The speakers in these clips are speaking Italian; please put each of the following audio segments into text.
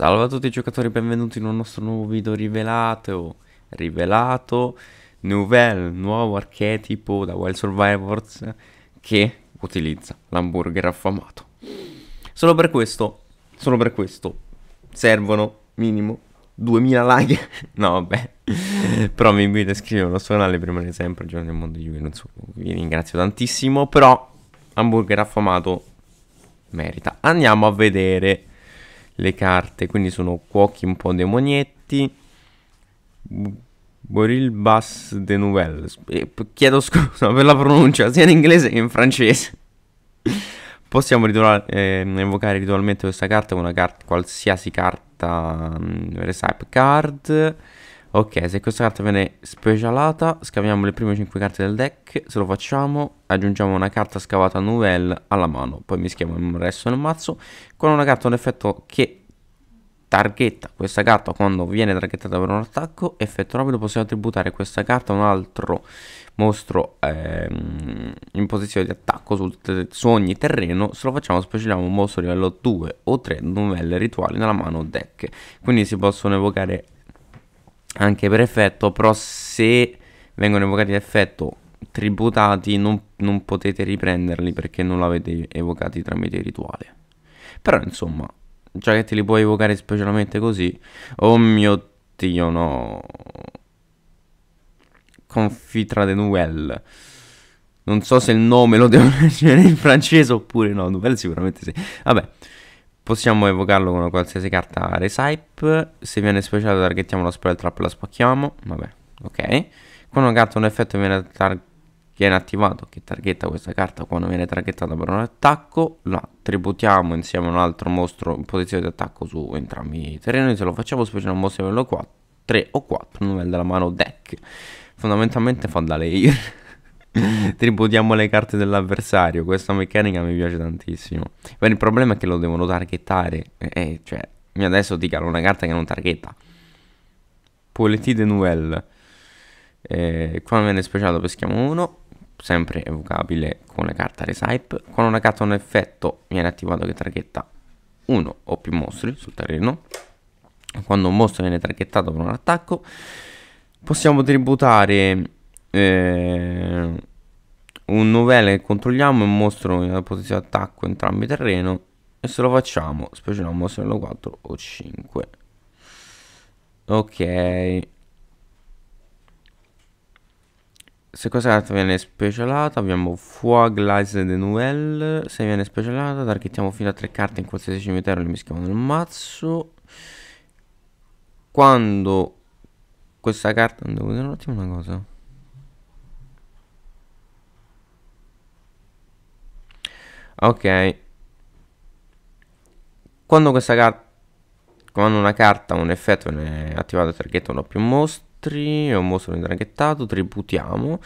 Salve a tutti i giocatori, benvenuti in un nostro nuovo video rivelato, rivelato, nouvelle, nuovo archetipo da Wild Survivors che utilizza l'hamburger affamato. Solo per questo, solo per questo, servono minimo 2000 like, no vabbè, però mi invito a iscrivervi al nostro canale prima di sempre, Giorno del Mondo Juve, non so, vi ringrazio tantissimo, però hamburger affamato merita. Andiamo a vedere le carte, quindi sono cuochi un po' demonietti. Boril Bass de Nouvelle. Chiedo scusa per la pronuncia, sia in inglese che in francese. Possiamo ritual- eh, invocare ritualmente questa carta con una carta, qualsiasi carta mh, mm, Recipe Card. Ok, se questa carta viene specialata, scaviamo le prime 5 carte del deck, se lo facciamo, aggiungiamo una carta scavata nouvelle alla mano, poi mischiamo il resto del mazzo con una carta un effetto che targhetta questa carta quando viene targhettata per un attacco, effetto rapido possiamo attributare questa carta a un altro mostro ehm, in posizione di attacco sul, su ogni terreno, se lo facciamo specialiamo un mostro livello 2 o 3 novelle rituali nella mano deck, quindi si possono evocare anche per effetto, però se vengono evocati da effetto tributati non, non potete riprenderli perché non l'avete evocati tramite rituale. Però insomma, già che te li puoi evocare specialmente così, oh mio dio no. Confitra de Nouvelle. Non so se il nome lo devo leggere in francese oppure no, Nouvelle sicuramente sì. Vabbè. Possiamo evocarlo con una qualsiasi carta resipe. Se viene speciale targettiamo la spell trap e la spacchiamo. Vabbè, ok. Quando una carta un effetto viene, viene, attivato, che targetta questa carta quando viene targettata per un attacco, la tributiamo insieme a un altro mostro in posizione di attacco su entrambi i terreni. Se lo facciamo speciale un mostro livello 4, 3 o 4, non è della mano deck. Fondamentalmente fa da layer. Tributiamo le carte dell'avversario. Questa meccanica mi piace tantissimo. Ma il problema è che lo devono targettare. Eh, eh, cioè, io adesso ti calo una carta che non targetta. Poletti de Noël. Eh, quando viene speciato peschiamo uno. Sempre evocabile con la carta Resipe. Quando una carta ha un effetto viene attivato che targetta uno o più mostri sul terreno. Quando un mostro viene targettato con un attacco, possiamo tributare eh, un novele che controlliamo e un mostro in posizione attacco entrambi terreno e se lo facciamo specialiamo mostro livello 4 o 5 ok se questa carta viene specialata abbiamo Fuag Lies de Nouvelle se viene specialata targhettiamo fino a 3 carte in qualsiasi cimitero le mischiamo nel mazzo quando questa carta devo vedere un attimo una cosa Ok. Quando questa carta... Quando una carta ha un effetto viene attivato targetta uno o più mostri, è un mostro viene targettato, tributiamo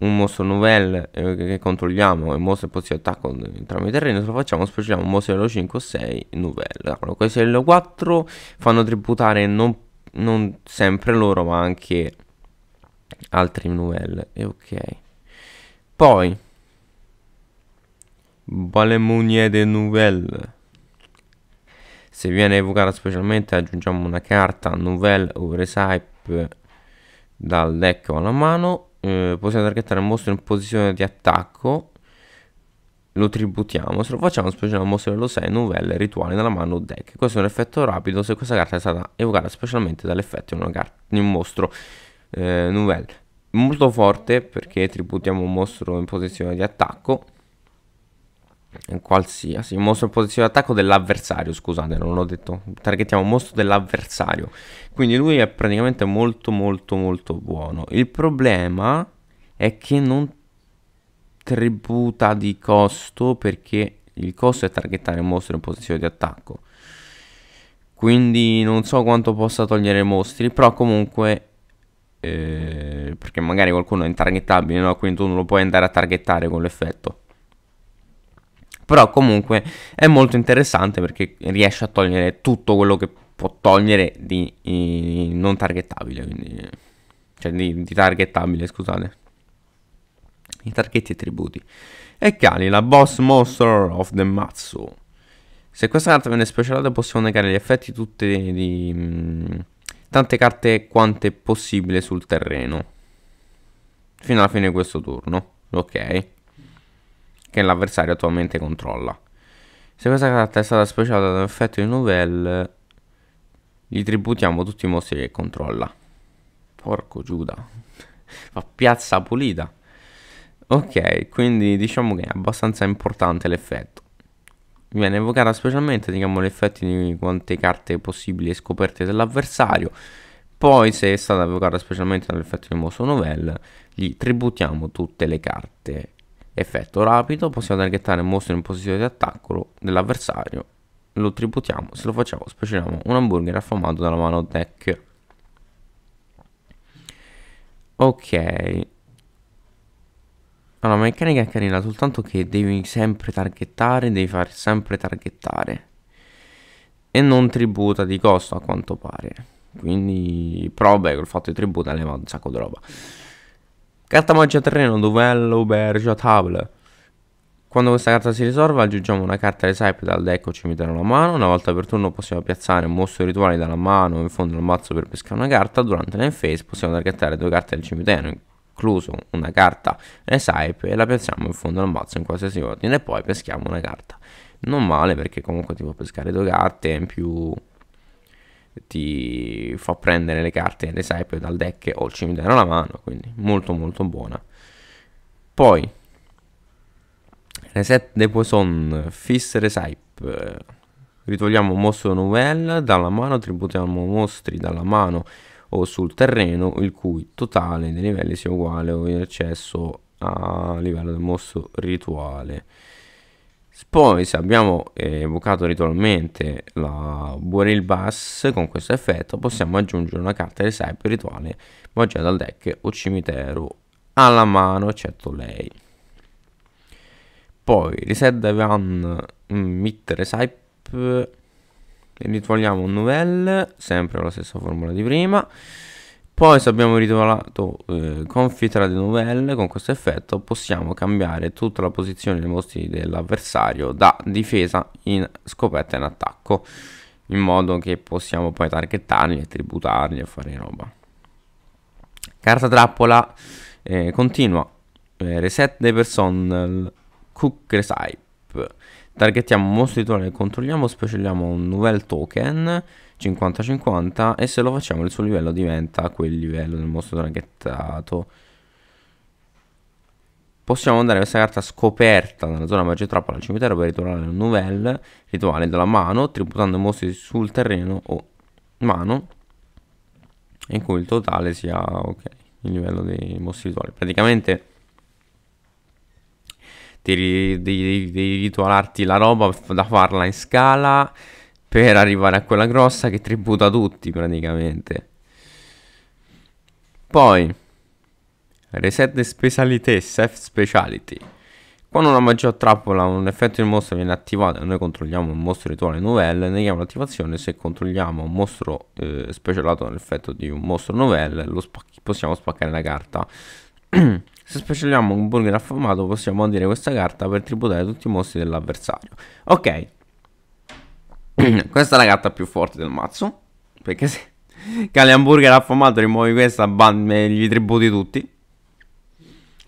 un mostro novel eh, che controlliamo e un mostro in posizione attacco entrambi i terreni, se lo facciamo specialiamo un mostro livello 5 o 6 novel. Allora, questi livello 4 fanno tributare non, non, sempre loro ma anche altri novel. E ok. Poi Balemoniere Nouvelle. Se viene evocata specialmente aggiungiamo una carta Nouvelle o Recipe dal deck o alla mano. Eh, possiamo targettare un mostro in posizione di attacco. Lo tributiamo. Se lo facciamo specialmente al mostro dello 6 Nouvelle rituale nella mano o deck. Questo è un effetto rapido se questa carta è stata evocata specialmente dall'effetto di, di, un mostro eh, Nouvelle. Molto forte perché tributiamo un mostro in posizione di attacco eh, qualsiasi un mostro in posizione d'attacco dell'avversario, scusate, non l'ho detto. Targettiamo un mostro dell'avversario. Quindi lui è praticamente molto molto molto buono. Il problema è che non tributa di costo perché il costo è targettare un mostro in posizione di attacco. Quindi non so quanto possa togliere mostri, però comunque eh, perché magari qualcuno è intargettabile, no? Quindi tu non lo puoi andare a targettare con l'effetto però comunque è molto interessante perché riesce a togliere tutto quello che può togliere di, di non targettabile, quindi, cioè di, di targettabile, scusate. I targhetti e tributi. E Kali, la boss monster of the Matsu. Se questa carta viene specialata possiamo negare gli effetti tutte di, di mh, mm, tante carte quante possibile sul terreno. Fino alla fine di questo turno. Ok che l'avversario attualmente controlla. Se questa carta è stata speciata da un effetto di Nouvelle, gli tributiamo tutti i mostri che controlla. Porco Giuda. Fa piazza pulita. Ok, quindi diciamo che è abbastanza importante l'effetto. Viene evocata specialmente, diciamo, l'effetto di quante carte possibili scoperte dell'avversario. Poi, se è stata evocata specialmente dall'effetto di mostro novell, gli tributiamo tutte le carte Effetto rapido, possiamo targettare un mostro in posizione di attacco dell'avversario. Lo tributiamo, se lo facciamo specialiamo un hamburger affamato dalla mano deck. Ok. Allora, ah, meccanica è carina, soltanto che devi sempre targettare, devi fare sempre targettare. E non tributa di costo a quanto pare. Quindi, però beh, col fatto di tributa leva un sacco di roba. Carta magia terreno, duello per giocatable. Quando questa carta si risolve aggiungiamo una carta recipe dal deck o cimitero alla mano, una volta per turno possiamo piazzare un mostro rituale dalla mano in fondo al mazzo per pescare una carta, durante l'enphase possiamo targettare due carte del cimitero, incluso una carta recipe e la piazziamo in fondo al mazzo in qualsiasi ordine e poi peschiamo una carta. Non male perché comunque ti può pescare due carte in più ti fa prendere le carte, le sai poi dal deck o il cimitero alla mano, quindi molto molto buona. Poi Reset de Poison, Fist Recipe, ritogliamo un mostro novel dalla mano, tributiamo mostri dalla mano o sul terreno il cui totale dei livelli sia uguale o in eccesso a livello del mostro rituale. Poi se abbiamo eh, evocato ritualmente la Buonil Bass con questo effetto possiamo aggiungere una carta di sai per rituale magia dal deck o cimitero alla mano eccetto lei. Poi reset the Devan Mitter mm, Saipe ritualiamo un novelle sempre la stessa formula di prima poi se abbiamo ritrovato eh, Confitra de Nouvelle, con questo effetto possiamo cambiare tutta la posizione dei mostri dell'avversario da difesa in scoperta in attacco, in modo che possiamo poi targettarli e tributarli e fare roba. Carta trappola eh, continua, eh, reset dei personal, cook recipe Targettiamo un mostro titolare e controlliamo, specialiamo un nouvel token 50-50 e se lo facciamo il suo livello diventa quel livello del mostro targettato. Possiamo andare questa carta scoperta nella zona magia trappola al cimitero per ritornare un nouvel rituale dalla mano, tributando i mostri sul terreno o mano in cui il totale sia ok, il livello dei mostri rituali. Praticamente devi, devi, devi ritualarti la roba da farla in scala per arrivare a quella grossa che tributa tutti praticamente. Poi, reset de specialité, self speciality. Quando una magia trappola un effetto di mostro viene attivato e noi controlliamo un mostro rituale novelle, neghiamo l'attivazione. Se controlliamo un mostro eh, specialato nell'effetto di un mostro novelle, sp- possiamo spaccare la carta. Se specialiamo un burger affamato possiamo dire questa carta per tributare tutti i mostri dell'avversario. Ok. questa è la carta più forte del mazzo. Perché se cali hamburger affamato rimuovi questa, ban, gli tributi tutti.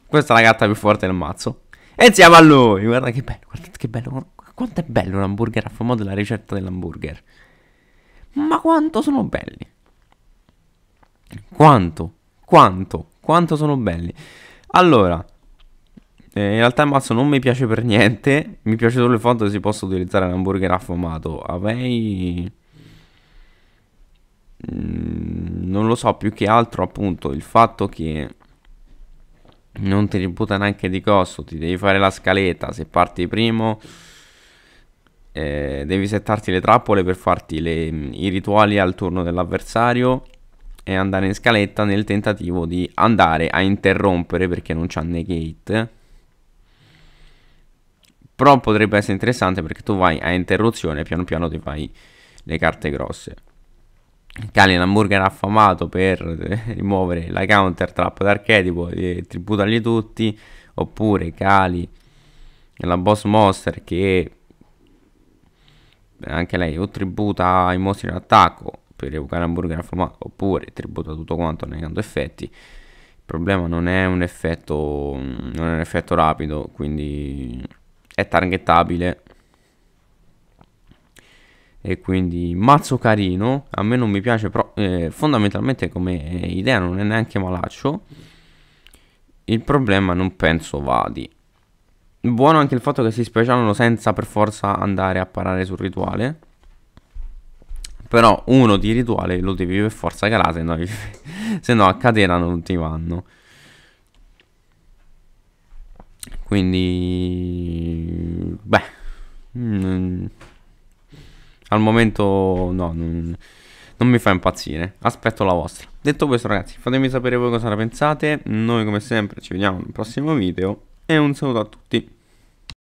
Questa è la carta più forte del mazzo. E siamo a lui. Guarda che bello, guardate che bello. Quanto è bello un hamburger affamato e la ricetta dell'hamburger. Ma quanto sono belli. Quanto, quanto, quanto sono belli. Allora, eh, in realtà il mazzo non mi piace per niente. Mi piace solo il fatto che si possa utilizzare l'hamburger affamato. Avei... Mm, non lo so, più che altro appunto il fatto che non ti riputa neanche di costo, ti devi fare la scaletta, se parti primo eh, devi settarti le trappole per farti le, mm, i rituali al turno dell'avversario e andare in scaletta nel tentativo di andare a interrompere perché non c'ha negate. Però potrebbe essere interessante perché tu vai a interruzione e piano piano ti fai le carte grosse. Kalian Hamburger affamato per rimuovere la counter trap d'archetipo e tributargli tutti. Oppure Cali la boss monster che anche lei o tributa i mostri in attacco per evocare hamburger a formato oppure tributa tutto quanto negando effetti. Il problema non è un effetto, non è un effetto rapido, quindi è targettabile. E quindi mazzo carino, a me non mi piace, però eh, fondamentalmente come idea non è neanche malaccio. Il problema non penso vadi. Buono anche il fatto che si specialano senza per forza andare a parare sul rituale. Però uno di rituale lo devi per forza calare, se no, se no a catena non ti vanno. Quindi... Beh... Mm, al momento no, non, non mi fa impazzire. Aspetto la vostra. Detto questo ragazzi, fatemi sapere voi cosa ne pensate. Noi come sempre ci vediamo nel prossimo video. E un saluto a tutti.